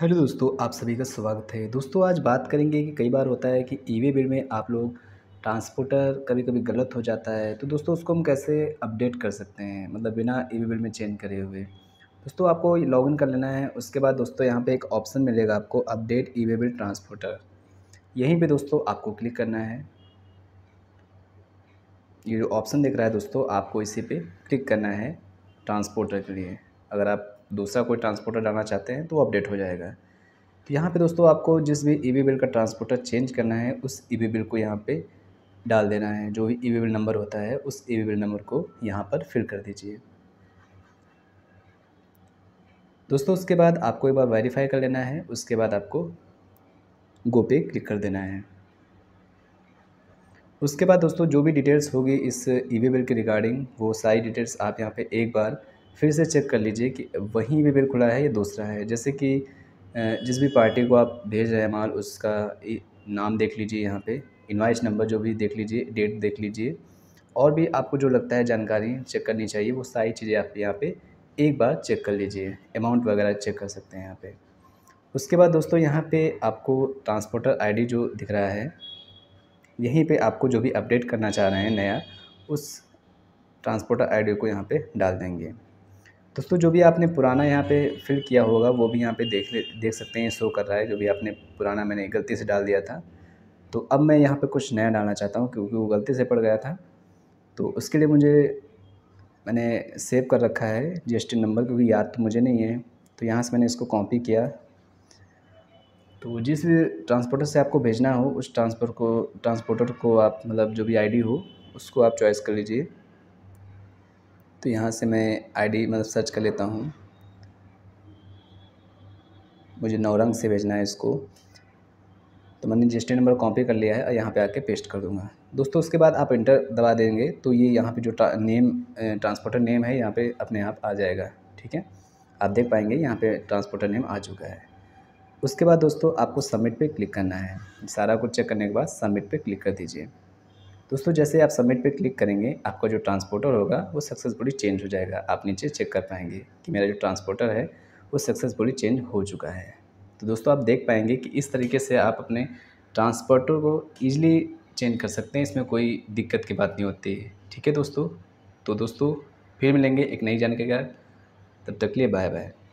hello दोस्तों आप सभी का स्वागत है दोस्तों आज बात करेंगे कि कई बार होता है कि ई वे बिल में आप लोग ट्रांसपोर्टर कभी कभी गलत हो जाता है तो दोस्तों उसको हम कैसे अपडेट कर सकते हैं मतलब बिना ई वे बिल में चेंज करे हुए दोस्तों आपको लॉगिन कर लेना है उसके बाद दोस्तों यहाँ पे एक ऑप्शन मिलेगा आपको update e way bill transporter यहीं पर दोस्तों आपको क्लिक करना है ये जो ऑप्शन दिख रहा है दोस्तों आपको इसी पर क्लिक करना है ट्रांसपोर्टर के लिए अगर आप दूसरा कोई ट्रांसपोर्टर डालना चाहते हैं तो अपडेट हो जाएगा तो यहाँ पे दोस्तों आपको जिस भी ई e बिल का ट्रांसपोर्टर चेंज करना है उस ई e बिल को यहाँ पे डाल देना है जो भी ई बिल नंबर होता है उस ई बिल नंबर को यहाँ पर फिल कर दीजिए दोस्तों उसके बाद आपको एक बार वेरीफाई कर लेना है उसके बाद आपको गो पे क्लिक कर देना है उसके बाद दोस्तों जो भी डिटेल्स होगी इस ई e बिल के रिगार्डिंग वो सारी डिटेल्स आप यहाँ पर एक बार फिर से चेक कर लीजिए कि वहीं भी बिल खुला है या दूसरा है जैसे कि जिस भी पार्टी को आप भेज रहे हैं माल उसका नाम देख लीजिए यहाँ पे इनवाइस नंबर जो भी देख लीजिए डेट देख लीजिए और भी आपको जो लगता है जानकारी चेक करनी चाहिए वो सारी चीज़ें आप यहाँ पे एक बार चेक कर लीजिए अमाउंट वगैरह चेक कर सकते हैं यहाँ पे उसके बाद दोस्तों यहाँ पे आपको ट्रांसपोर्टर आईडी जो दिख रहा है यहीं पे आपको जो भी अपडेट करना चाह रहे हैं नया उस ट्रांसपोर्टर आईडी को यहाँ पे डाल देंगे दोस्तों जो भी आपने पुराना यहाँ पे फिल किया होगा वो भी यहाँ पे देख ले देख सकते हैं शो कर रहा है जो भी आपने पुराना मैंने गलती से डाल दिया था तो अब मैं यहाँ पे कुछ नया डालना चाहता हूँ क्योंकि वो गलती से पड़ गया था तो उसके लिए मुझे मैंने सेव कर रखा है जी नंबर क्योंकि याद तो मुझे नहीं है तो यहाँ से मैंने इसको कॉपी किया तो जिस ट्रांसपोर्टर से आपको भेजना हो उस ट्रांसपोर्ट को ट्रांसपोर्टर को आप मतलब जो भी आईडी हो उसको आप चॉइस कर लीजिए तो यहाँ से मैं आईडी मतलब सर्च कर लेता हूँ मुझे नौरंग से भेजना है इसको तो मैंने रजिस्ट्री नंबर कॉपी कर लिया है और यहाँ पे आके पेस्ट कर दूँगा दोस्तों उसके बाद आप इंटर दबा देंगे तो ये यहाँ पे जो ट्रा, नेम ट्रांसपोर्टर नेम है यहाँ पे अपने आप आ जाएगा ठीक है आप देख पाएंगे यहाँ पे ट्रांसपोर्टर नेम आ चुका है उसके बाद दोस्तों आपको सबमिट पे क्लिक करना है सारा कुछ चेक करने के बाद सबमिट पे क्लिक कर दीजिए दोस्तों जैसे आप सबमिट पे क्लिक करेंगे आपका जो ट्रांसपोर्टर होगा वो सक्सेसफुली चेंज हो जाएगा आप नीचे चेक कर पाएंगे कि मेरा जो ट्रांसपोर्टर है वो सक्सेसफुली चेंज हो चुका है तो दोस्तों आप देख पाएंगे कि इस तरीके से आप अपने ट्रांसपोर्टर को ईजिली चेंज कर सकते हैं इसमें कोई दिक्कत की बात नहीं होती ठीक है दोस्तों तो दोस्तों फिर मिलेंगे एक नई जानकारी तब तक लिए बाय बाय